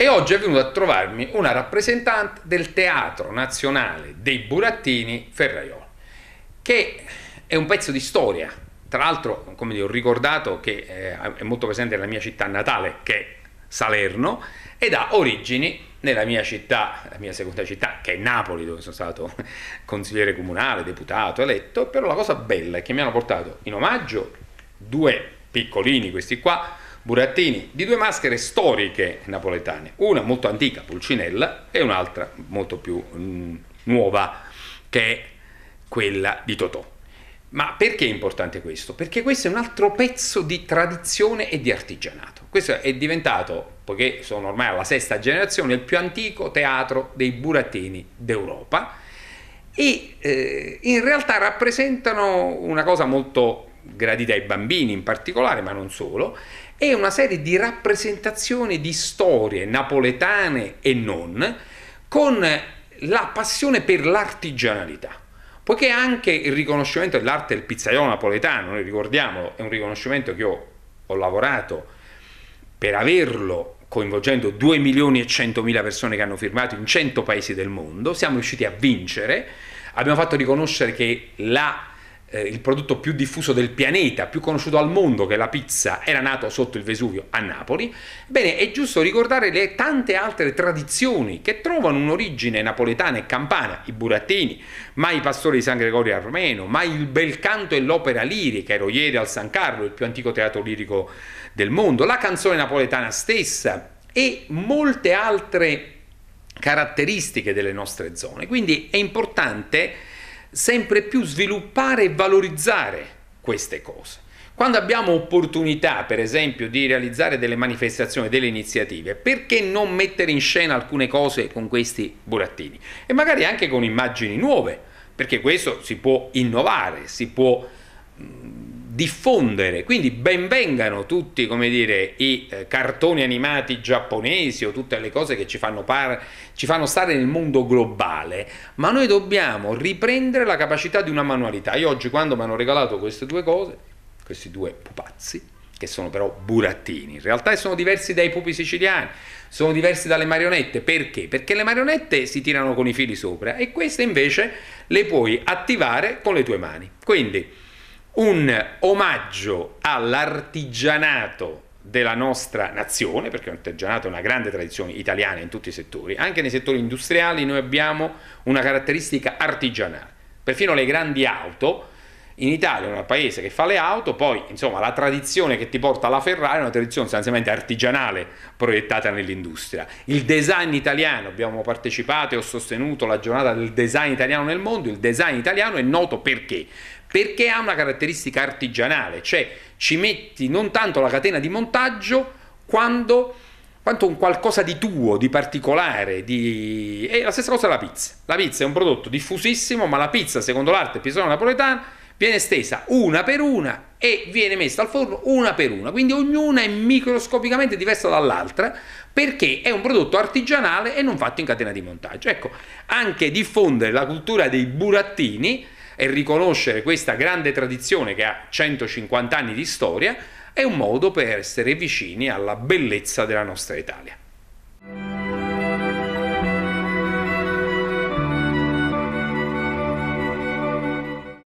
e oggi è venuta a trovarmi una rappresentante del Teatro Nazionale dei Burattini Ferraioli, che è un pezzo di storia. Tra l'altro, come vi ho ricordato, che eh, è molto presente nella mia città natale, che è Salerno, ed ha origini nella mia città, la mia seconda città, che è Napoli, dove sono stato consigliere comunale, deputato, eletto, però la cosa bella è che mi hanno portato in omaggio due piccolini, questi qua, Burattini, di due maschere storiche napoletane, una molto antica, Pulcinella, e un'altra molto più mh, mm, nuova, che è quella di Totò. Ma perché è importante questo? Perché questo è un altro pezzo di tradizione e di artigianato. Questo è diventato, poiché sono ormai alla sesta generazione, il più antico teatro dei burattini d'Europa e eh, in realtà rappresentano una cosa molto gradita ai bambini in particolare, ma non solo, e una serie di rappresentazioni di storie napoletane e non, con la passione per l'artigianalità. Poiché anche il riconoscimento dell'arte del pizzaiolo napoletano, noi ricordiamolo, è un riconoscimento che io ho lavorato per averlo coinvolgendo 2 milioni e 100 mila persone che hanno firmato in 100 paesi del mondo, siamo riusciti a vincere, abbiamo fatto riconoscere che la eh, il prodotto più diffuso del pianeta, più conosciuto al mondo, che la pizza, era nato sotto il Vesuvio a Napoli, bene, è giusto ricordare le tante altre tradizioni che trovano un'origine napoletana e campana, i burattini, mai i pastori di San Gregorio Armeno, mai il bel canto e l'opera lirica, ero ieri al San Carlo, il più antico teatro lirico del mondo, la canzone napoletana stessa e molte altre caratteristiche delle nostre zone. Quindi è importante sempre più sviluppare e valorizzare queste cose. Quando abbiamo opportunità, per esempio, di realizzare delle manifestazioni, delle iniziative, perché non mettere in scena alcune cose con questi burattini? E magari anche con immagini nuove, perché questo si può innovare, si può diffondere. Quindi benvengano tutti dire, i eh, cartoni animati giapponesi o tutte le cose che ci fanno, ci fanno, stare nel mondo globale, ma noi dobbiamo riprendere la capacità di una manualità. Io oggi quando mi hanno regalato queste due cose, questi due pupazzi, che sono però burattini, in realtà sono diversi dai pupi siciliani, sono diversi dalle marionette, perché? Perché le marionette si tirano con i fili sopra e queste invece le puoi attivare con le tue mani. Quindi un omaggio all'artigianato della nostra nazione, perché l'artigianato è una grande tradizione italiana in tutti i settori, anche nei settori industriali noi abbiamo una caratteristica artigianale, perfino le grandi auto, in Italia, un paese che fa le auto, poi insomma la tradizione che ti porta alla Ferrari è una tradizione sostanzialmente artigianale proiettata nell'industria. Il design italiano, abbiamo partecipato e ho sostenuto la giornata del design italiano nel mondo, il design italiano è noto perché? perché ha una caratteristica artigianale, cioè ci metti non tanto la catena di montaggio quando, quanto un qualcosa di tuo, di particolare, di... è la stessa cosa della pizza. La pizza è un prodotto diffusissimo, ma la pizza, secondo l'arte pisana napoletana, viene stesa una per una e viene messa al forno una per una, quindi ognuna è microscopicamente diversa dall'altra perché è un prodotto artigianale e non fatto in catena di montaggio. Ecco, anche diffondere la cultura dei burattini e riconoscere questa grande tradizione che ha 150 anni di storia è un modo per essere vicini alla bellezza della nostra Italia.